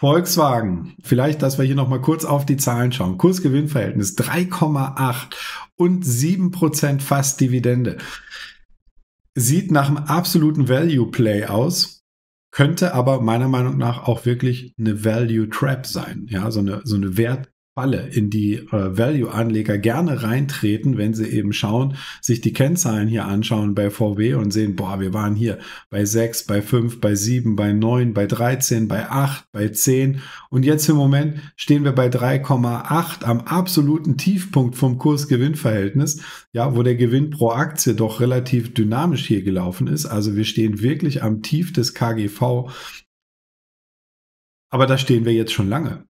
Volkswagen, vielleicht, dass wir hier nochmal kurz auf die Zahlen schauen. Kursgewinnverhältnis 3,8 und 7% fast Dividende. Sieht nach einem absoluten Value Play aus, könnte aber meiner Meinung nach auch wirklich eine Value Trap sein. Ja, so eine, so eine Wert, Falle, in die äh, Value-Anleger gerne reintreten, wenn sie eben schauen, sich die Kennzahlen hier anschauen bei VW und sehen, boah, wir waren hier bei 6, bei 5, bei 7, bei 9, bei 13, bei 8, bei 10 und jetzt im Moment stehen wir bei 3,8 am absoluten Tiefpunkt vom Kurs-Gewinn-Verhältnis, ja, wo der Gewinn pro Aktie doch relativ dynamisch hier gelaufen ist. Also wir stehen wirklich am Tief des KGV. Aber da stehen wir jetzt schon lange.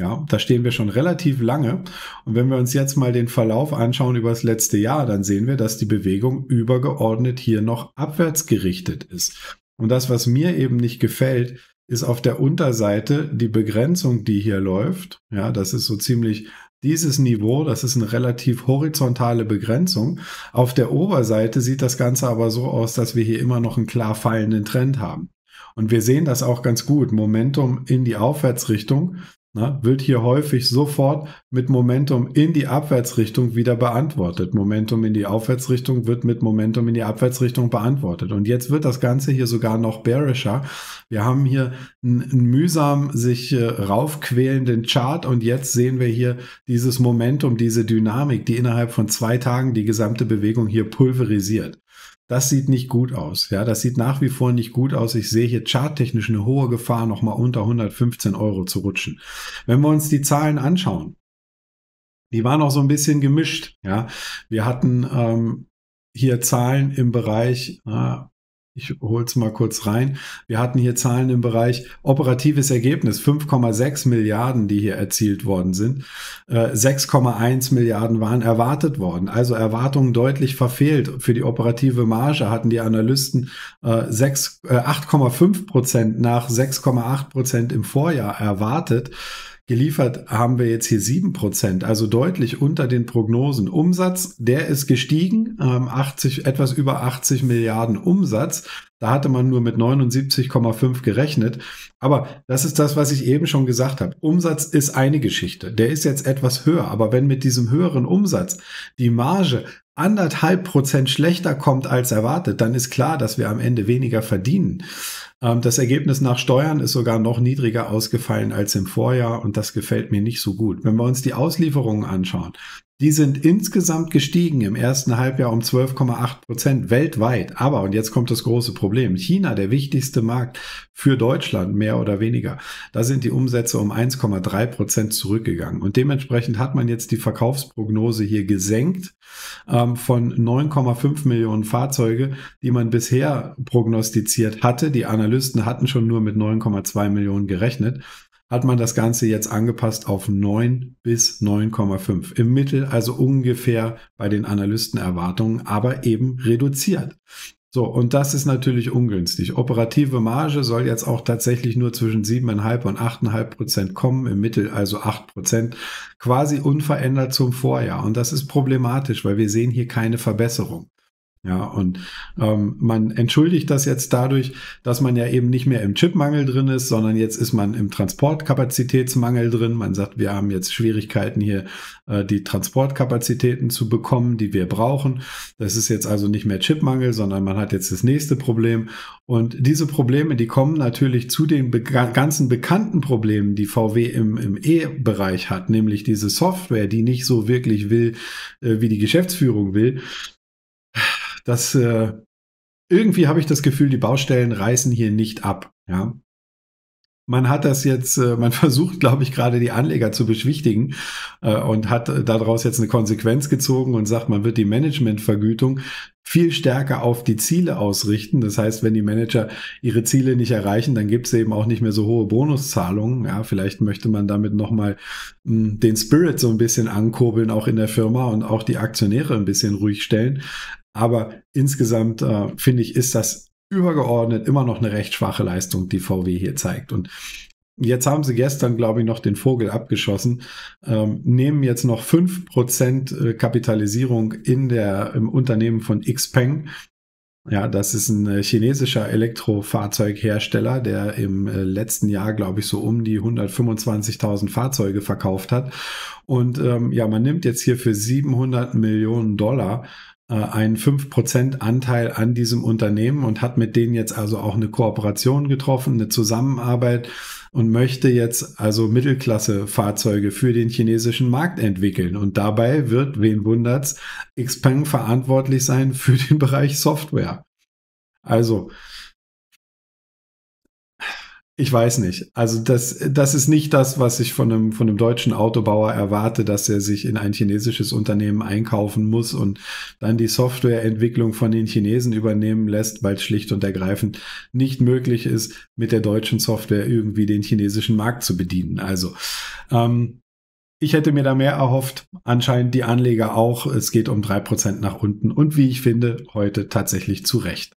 Ja, da stehen wir schon relativ lange. Und wenn wir uns jetzt mal den Verlauf anschauen über das letzte Jahr, dann sehen wir, dass die Bewegung übergeordnet hier noch abwärts gerichtet ist. Und das, was mir eben nicht gefällt, ist auf der Unterseite die Begrenzung, die hier läuft. Ja, das ist so ziemlich dieses Niveau, das ist eine relativ horizontale Begrenzung. Auf der Oberseite sieht das Ganze aber so aus, dass wir hier immer noch einen klar fallenden Trend haben. Und wir sehen das auch ganz gut. Momentum in die Aufwärtsrichtung. Ne, wird hier häufig sofort mit Momentum in die Abwärtsrichtung wieder beantwortet. Momentum in die Aufwärtsrichtung wird mit Momentum in die Abwärtsrichtung beantwortet. Und jetzt wird das Ganze hier sogar noch bearischer. Wir haben hier einen, mühsam sich äh, raufquälenden Chart und jetzt sehen wir hier dieses Momentum, diese Dynamik, die innerhalb von zwei Tagen die gesamte Bewegung hier pulverisiert. Das sieht nicht gut aus. Ja, das sieht nach wie vor nicht gut aus. Ich sehe hier charttechnisch eine hohe Gefahr, nochmal unter 115 Euro zu rutschen. Wenn wir uns die Zahlen anschauen, die waren auch so ein bisschen gemischt. Ja, wir hatten ähm, hier Zahlen im Bereich äh, ich hole es mal kurz rein. Wir hatten hier Zahlen im Bereich operatives Ergebnis, 5,6 Milliarden, die hier erzielt worden sind. 6,1 äh, Milliarden waren erwartet worden, also Erwartungen deutlich verfehlt. Für die operative Marge hatten die Analysten 8,5 äh, äh, Prozent nach 6,8 Prozent im Vorjahr erwartet. Geliefert haben wir jetzt hier 7%, also deutlich unter den Prognosen. Umsatz, der ist gestiegen, 80, ähm, etwas über 80 Milliarden Umsatz. Da hatte man nur mit 79,5 gerechnet. Aber das ist das, was ich eben schon gesagt habe. Umsatz ist eine Geschichte. Der ist jetzt etwas höher. Aber wenn mit diesem höheren Umsatz die Marge anderthalb Prozent schlechter kommt als erwartet, dann ist klar, dass wir am Ende weniger verdienen. Ähm, das Ergebnis nach Steuern ist sogar noch niedriger ausgefallen als im Vorjahr und das gefällt mir nicht so gut. Wenn wir uns die Auslieferungen anschauen, die sind insgesamt gestiegen im ersten Halbjahr um 12,8 Prozent weltweit. Aber, und jetzt kommt das große Problem, China, der wichtigste Markt für Deutschland, mehr oder weniger, da sind die Umsätze um 1,3 Prozent zurückgegangen. Und dementsprechend hat man jetzt die Verkaufsprognose hier gesenkt ähm, von 9,5 Millionen Fahrzeuge, die man bisher prognostiziert hatte. Die Analysten hatten schon nur mit 9,2 Millionen gerechnet hat man das Ganze jetzt angepasst auf 9 bis 9,5. Im Mittel also ungefähr bei den Analystenerwartungen, aber eben reduziert. So, und das ist natürlich ungünstig. Operative Marge soll jetzt auch tatsächlich nur zwischen 7,5 und 8,5 Prozent kommen, im Mittel also 8 Prozent, quasi unverändert zum Vorjahr. Und das ist problematisch, weil wir sehen hier keine Verbesserung. Ja, und ähm, man entschuldigt das jetzt dadurch, dass man ja eben nicht mehr im Chipmangel drin ist, sondern jetzt ist man im Transportkapazitätsmangel drin. Man sagt, wir haben jetzt Schwierigkeiten hier, äh, die Transportkapazitäten zu bekommen, die wir brauchen. Das ist jetzt also nicht mehr Chipmangel, sondern man hat jetzt das nächste Problem. Und diese Probleme, die kommen natürlich zu den be ganzen bekannten Problemen, die VW im, im E-Bereich hat, nämlich diese Software, die nicht so wirklich will, äh, wie die Geschäftsführung will. Das äh, irgendwie habe ich das Gefühl, die Baustellen reißen hier nicht ab. Ja, man hat das jetzt, äh, man versucht, glaube ich, gerade die Anleger zu beschwichtigen äh, und hat daraus jetzt eine Konsequenz gezogen und sagt, man wird die Managementvergütung viel stärker auf die Ziele ausrichten. Das heißt, wenn die Manager ihre Ziele nicht erreichen, dann gibt es eben auch nicht mehr so hohe Bonuszahlungen. Ja, vielleicht möchte man damit nochmal hm, den Spirit so ein bisschen ankurbeln, auch in der Firma und auch die Aktionäre ein bisschen ruhig stellen. Aber insgesamt äh, finde ich, ist das übergeordnet immer noch eine recht schwache Leistung, die VW hier zeigt. Und jetzt haben sie gestern, glaube ich, noch den Vogel abgeschossen, ähm, nehmen jetzt noch 5% äh, Kapitalisierung in der, im Unternehmen von Xpeng. Ja, das ist ein äh, chinesischer Elektrofahrzeughersteller, der im äh, letzten Jahr, glaube ich, so um die 125.000 Fahrzeuge verkauft hat. Und ähm, ja, man nimmt jetzt hier für 700 Millionen Dollar äh, einen 5% Anteil an diesem Unternehmen und hat mit denen jetzt also auch eine Kooperation getroffen, eine Zusammenarbeit und möchte jetzt also Mittelklasse-Fahrzeuge für den chinesischen Markt entwickeln. Und dabei wird, wen wundert's, Xpeng verantwortlich sein für den Bereich Software. Also, ich weiß nicht. Also das, das ist nicht das, was ich von einem, von einem deutschen Autobauer erwarte, dass er sich in ein chinesisches Unternehmen einkaufen muss und dann die Softwareentwicklung von den Chinesen übernehmen lässt, weil es schlicht und ergreifend nicht möglich ist, mit der deutschen Software irgendwie den chinesischen Markt zu bedienen. Also ähm, ich hätte mir da mehr erhofft. Anscheinend die Anleger auch. Es geht um drei Prozent nach unten und wie ich finde, heute tatsächlich zu Recht.